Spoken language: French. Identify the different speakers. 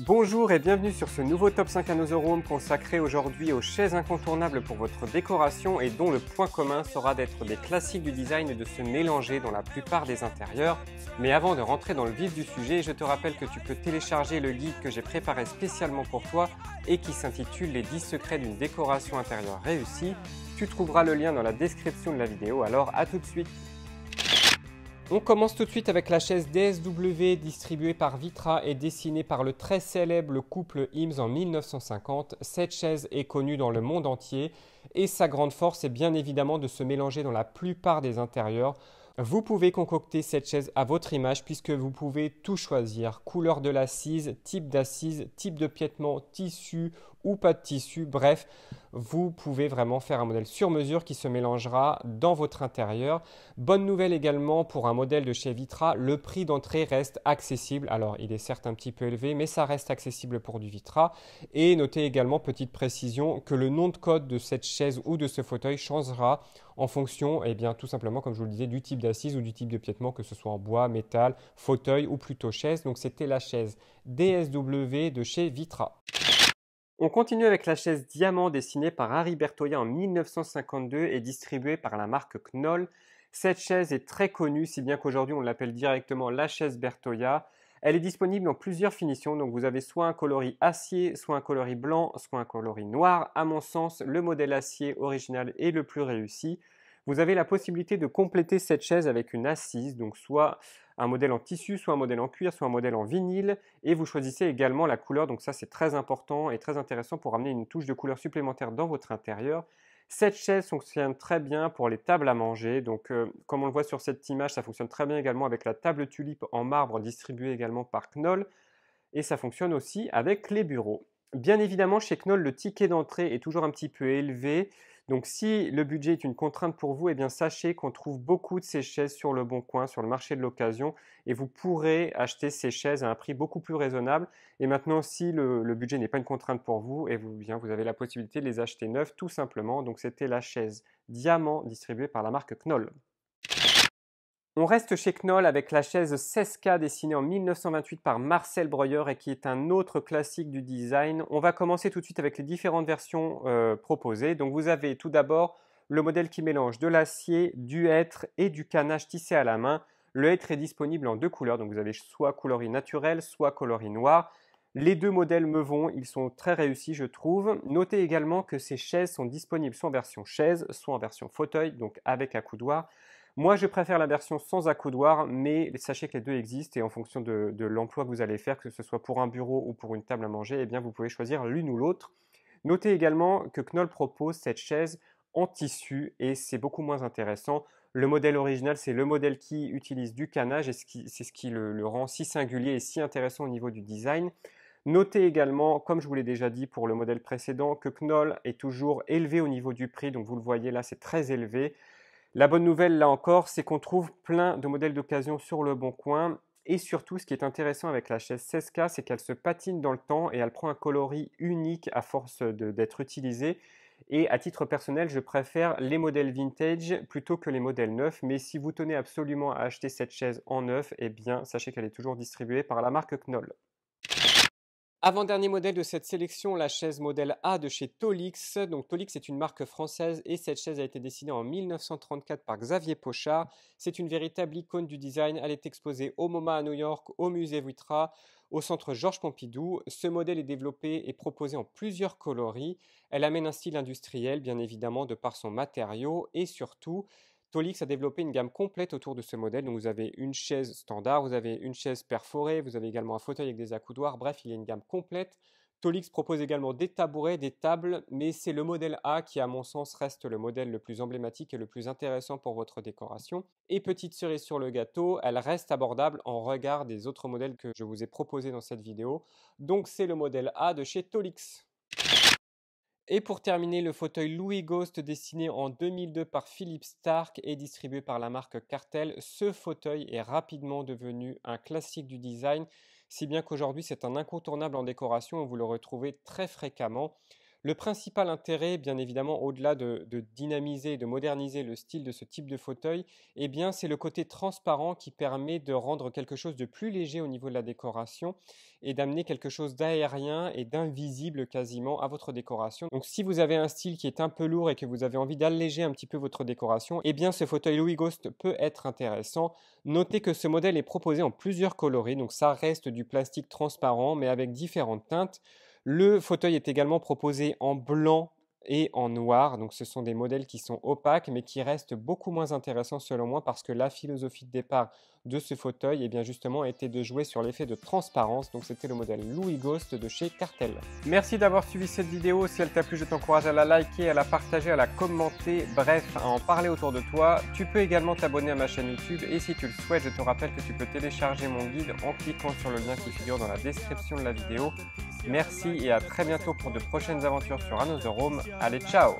Speaker 1: Bonjour et bienvenue sur ce nouveau top 5 à nos consacré aujourd'hui aux chaises incontournables pour votre décoration et dont le point commun sera d'être des classiques du design et de se mélanger dans la plupart des intérieurs. Mais avant de rentrer dans le vif du sujet, je te rappelle que tu peux télécharger le guide que j'ai préparé spécialement pour toi et qui s'intitule Les 10 secrets d'une décoration intérieure réussie. Tu trouveras le lien dans la description de la vidéo, alors à tout de suite on commence tout de suite avec la chaise DSW distribuée par Vitra et dessinée par le très célèbre couple Ims en 1950. Cette chaise est connue dans le monde entier et sa grande force est bien évidemment de se mélanger dans la plupart des intérieurs. Vous pouvez concocter cette chaise à votre image puisque vous pouvez tout choisir, couleur de l'assise, type d'assise, type de piétement, tissu ou pas de tissu. Bref, vous pouvez vraiment faire un modèle sur mesure qui se mélangera dans votre intérieur. Bonne nouvelle également pour un modèle de chez Vitra, le prix d'entrée reste accessible. Alors il est certes un petit peu élevé, mais ça reste accessible pour du Vitra. Et notez également, petite précision, que le nom de code de cette chaise ou de ce fauteuil changera en fonction, eh bien, tout simplement, comme je vous le disais, du type d'assise ou du type de piétement, que ce soit en bois, métal, fauteuil ou plutôt chaise. Donc c'était la chaise DSW de chez Vitra. On continue avec la chaise Diamant dessinée par Harry Bertoya en 1952 et distribuée par la marque Knoll. Cette chaise est très connue, si bien qu'aujourd'hui on l'appelle directement la chaise Bertoya. Elle est disponible en plusieurs finitions, donc vous avez soit un coloris acier, soit un coloris blanc, soit un coloris noir. À mon sens, le modèle acier original est le plus réussi. Vous avez la possibilité de compléter cette chaise avec une assise, donc soit un modèle en tissu, soit un modèle en cuir, soit un modèle en vinyle, et vous choisissez également la couleur, donc ça c'est très important et très intéressant pour amener une touche de couleur supplémentaire dans votre intérieur. Cette chaise fonctionne très bien pour les tables à manger, donc euh, comme on le voit sur cette image, ça fonctionne très bien également avec la table tulipe en marbre distribuée également par Knoll, et ça fonctionne aussi avec les bureaux. Bien évidemment, chez Knoll, le ticket d'entrée est toujours un petit peu élevé, donc si le budget est une contrainte pour vous, eh bien sachez qu'on trouve beaucoup de ces chaises sur le bon coin, sur le marché de l'occasion, et vous pourrez acheter ces chaises à un prix beaucoup plus raisonnable. Et maintenant, si le, budget n'est pas une contrainte pour vous, et eh bien vous avez la possibilité de les acheter neufs tout simplement. Donc c'était la chaise Diamant distribuée par la marque Knoll. On reste chez Knoll avec la chaise 16K dessinée en 1928 par Marcel Breuer et qui est un autre classique du design. On va commencer tout de suite avec les différentes versions euh, proposées. Donc vous avez tout d'abord le modèle qui mélange de l'acier, du hêtre et du canage tissé à la main. Le hêtre est disponible en deux couleurs, donc vous avez soit coloris naturel, soit coloris noir. Les deux modèles me vont, ils sont très réussis je trouve. Notez également que ces chaises sont disponibles soit en version chaise, soit en version fauteuil, donc avec un coudoir moi, je préfère la version sans accoudoir, mais sachez que les deux existent et en fonction de, l'emploi que vous allez faire, que ce soit pour un bureau ou pour une table à manger, eh bien, vous pouvez choisir l'une ou l'autre. Notez également que Knoll propose cette chaise en tissu et c'est beaucoup moins intéressant. Le modèle original, c'est le modèle qui utilise du canage et c'est ce qui le, rend si singulier et si intéressant au niveau du design. Notez également, comme je vous l'ai déjà dit pour le modèle précédent, que Knoll est toujours élevé au niveau du prix. Donc vous le voyez là, c'est très élevé. La bonne nouvelle, là encore, c'est qu'on trouve plein de modèles d'occasion sur le bon coin. Et surtout, ce qui est intéressant avec la chaise 16K, c'est qu'elle se patine dans le temps et elle prend un coloris unique à force d'être utilisée. Et à titre personnel, je préfère les modèles vintage plutôt que les modèles neufs. Mais si vous tenez absolument à acheter cette chaise en neuf, eh bien, sachez qu'elle est toujours distribuée par la marque Knoll. Avant-dernier modèle de cette sélection, la chaise modèle A de chez Tolix. Donc Tolix est une marque française et cette chaise a été dessinée en 1934 par Xavier Pochard. C'est une véritable icône du design. Elle est exposée au MoMA à New York, au musée Vuitra, au centre Georges Pompidou. Ce modèle est développé et proposé en plusieurs coloris. Elle amène un style industriel, bien évidemment, de par son matériau et surtout, Tolix a développé une gamme complète autour de ce modèle. Donc vous avez une chaise standard, vous avez une chaise perforée, vous avez également un fauteuil avec des accoudoirs. Bref, il y a une gamme complète. Tolix propose également des tabourets, des tables, mais c'est le modèle A qui, à mon sens, reste le modèle le plus emblématique et le plus intéressant pour votre décoration. Et petite cerise sur le gâteau, elle reste abordable en regard des autres modèles que je vous ai proposés dans cette vidéo. Donc c'est le modèle A de chez Tolix. Et pour terminer, le fauteuil Louis Ghost dessiné en 2002 par Philippe Stark et distribué par la marque Cartel, ce fauteuil est rapidement devenu un classique du design, si bien qu'aujourd'hui c'est un incontournable en décoration, où vous le retrouvez très fréquemment. Le principal intérêt, bien évidemment, au-delà de, dynamiser et de moderniser le style de ce type de fauteuil, eh bien, c'est le côté transparent qui permet de rendre quelque chose de plus léger au niveau de la décoration et d'amener quelque chose d'aérien et d'invisible quasiment à votre décoration. Donc, si vous avez un style qui est un peu lourd et que vous avez envie d'alléger un petit peu votre décoration, eh bien, ce fauteuil Louis Ghost peut être intéressant. Notez que ce modèle est proposé en plusieurs coloris, donc ça reste du plastique transparent mais avec différentes teintes. Le fauteuil est également proposé en blanc et en noir. Donc ce sont des modèles qui sont opaques mais qui restent beaucoup moins intéressants selon moi parce que la philosophie de départ de ce fauteuil eh bien justement était de jouer sur l'effet de transparence. Donc c'était le modèle Louis Ghost de chez Cartel. Merci d'avoir suivi cette vidéo. Si elle t'a plu, je t'encourage à la liker, à la partager, à la commenter, bref, à en parler autour de toi. Tu peux également t'abonner à ma chaîne YouTube et si tu le souhaites, je te rappelle que tu peux télécharger mon guide en cliquant sur le lien qui figure dans la description de la vidéo. Merci et à très bientôt pour de prochaines aventures sur Another Rome. Allez, ciao